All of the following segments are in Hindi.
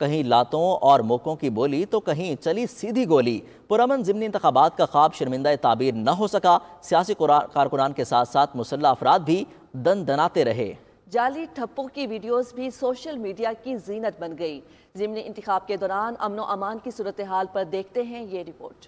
कहीं लातों और मौक़ों की बोली तो कहीं चली सीधी गोली पुरमन ज़मनी इंतबात का ख्वाब शर्मिंदा ताबीर न हो सका सियासी कारकुनान के साथ साथ मुसल्ह अफराद भी दन दनाते रहे जाली ठप्पों की वीडियोस भी सोशल मीडिया की जीनत बन गई ज़मनी इंतखब के दौरान अमन अमान की सूरत हाल पर देखते हैं ये रिपोर्ट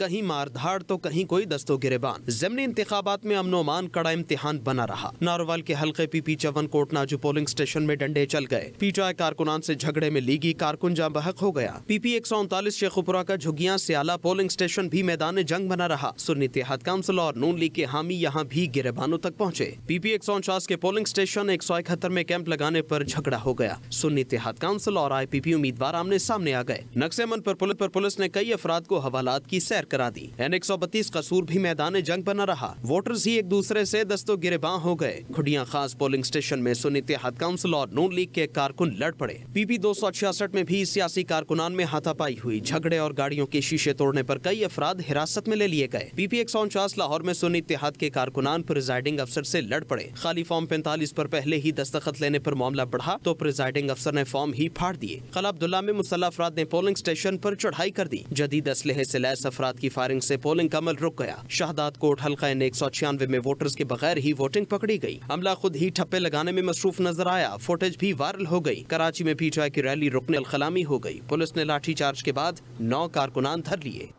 कहीं मारधाड़ तो कहीं कोई दस्तो गिरेबान जमनी इंतबात में अमनो मान कड़ा इम्तिहान बना रहा नारोवाल के हल्के पीपी चवन कोटनाजू पोलिंग स्टेशन में डंडे चल गए पीटीआई कारकुनान से झगड़े में लीगी कारकुन जहाँ बहक हो गया पीपी एक सौ उनतालीस शेखुपुरा का झुगिया सियाला पोलिंग स्टेशन भी मैदान जंग बना रहा सुन्नी तिहाद काउंसिल और नून लीग के हामी यहाँ भी गिरेबानों तक पहुँचे पीपी एक सौ उनचास के पोलिंग स्टेशन एक सौ इकहत्तर में कैंप लगाने आरोप झगड़ा हो गया सुन्नी तिहाद काउंसिल और आई पी पी उम्मीदवार आमने सामने आ गए नक्शे मन पर पुलिस पुलिस ने कई अफराद को हवालात की सैर करा दी एन एक कसूर भी मैदान जंग बना रहा वोटर्स ही एक दूसरे ऐसी दस्तों गिरेबां हो गए खुडिया खास पोलिंग स्टेशन में सुनी इतिहाद काउंसिल और नून लीग के कारकुन लड़ पड़े पीपी दो में भी सियासी कारकुनान में हाथापाई हुई झगड़े और गाड़ियों के शीशे तोड़ने आरोप कई अफराद हिरासत में ले लिए गए पीपी एक लाहौर में सुनी इतिहाद के कारकुनान प्रिजाइडिंग अफसर ऐसी लड़ पड़े खाली फॉर्म पैंतालीस आरोप पहले ही दस्तखत लेने आरोप मामला बढ़ा तो प्रिजाइडिंग अफसर ने फॉर्म ही फाड़ दिए कला अब्दुल्ला में मुसल्ला अफराद ने पोलिंग स्टेशन आरोप चढ़ाई कर दी जदीद असलहे ऐसी लैस अफराद की फायरिंग से पोलिंग का अमल रुक गया शाहदाद कोट हल्का एक सौ छियानवे में वोटर्स के बगैर ही वोटिंग पकड़ी गयी अमला खुद ही ठप्पे लगाने में मसरूफ नजर आया फुटेज भी वायरल हो गयी कराची में पीटीआई की रैली रुकने खलामी हो गयी पुलिस ने लाठीचार्ज के बाद नौ कारकुनान धर लिए